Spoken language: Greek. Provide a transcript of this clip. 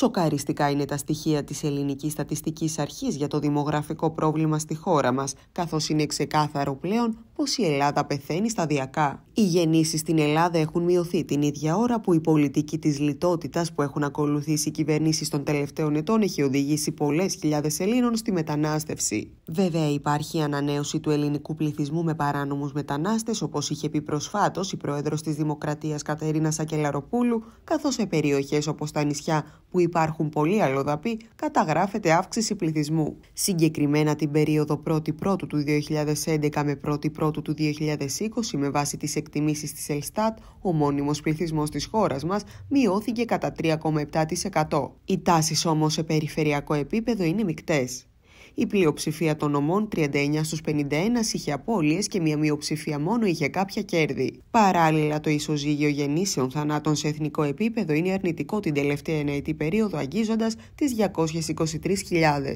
Σοκαριστικά είναι τα στοιχεία της Ελληνικής Στατιστικής Αρχής για το δημογραφικό πρόβλημα στη χώρα μας, καθώς είναι ξεκάθαρο πλέον πω η Ελλάδα πεθαίνει σταδιακά. Οι γεννήσεις στην Ελλάδα έχουν μειωθεί την ίδια ώρα που η πολιτική της λιτότητας που έχουν ακολουθήσει οι κυβερνήσεις των τελευταίων ετών έχει οδηγήσει πολλές χιλιάδες Ελλήνων στη μετανάστευση. Βέβαια υπάρχει ανανέωση του ελληνικού πληθυσμού με παράνομους μετανάστες όπως είχε πει προσφάτως η πρόεδρος της Δημοκρατίας Κατερίνα Σακελαροπούλου καθώς σε περιοχές όπως τα νησιά που υπάρχουν πολλοί αλλοδαποί καταγράφεται αύξηση πληθυσμού. Συγκεκριμένα την περίοδο 1η Πρώτου του 2011 με 1η 1 πρώτου του 2020 με βάση τις εκτιμήσεις της Ελστάτ, ο μόνιμος πληθυσμός της χώρας μας μειώθηκε κατά 3,7%. Οι τάσεις όμως σε περιφερειακό επίπεδο είναι μικτές. Η πλειοψηφία των ομών, 39 στους 51, είχε απώλειες και μια μειοψηφία μόνο είχε κάποια κέρδη. Παράλληλα, το ισοζύγιο γεννήσεων θανάτων σε εθνικό επίπεδο είναι αρνητικό την τελευταία ενέτη περίοδο, αγγίζοντας τις 223.000.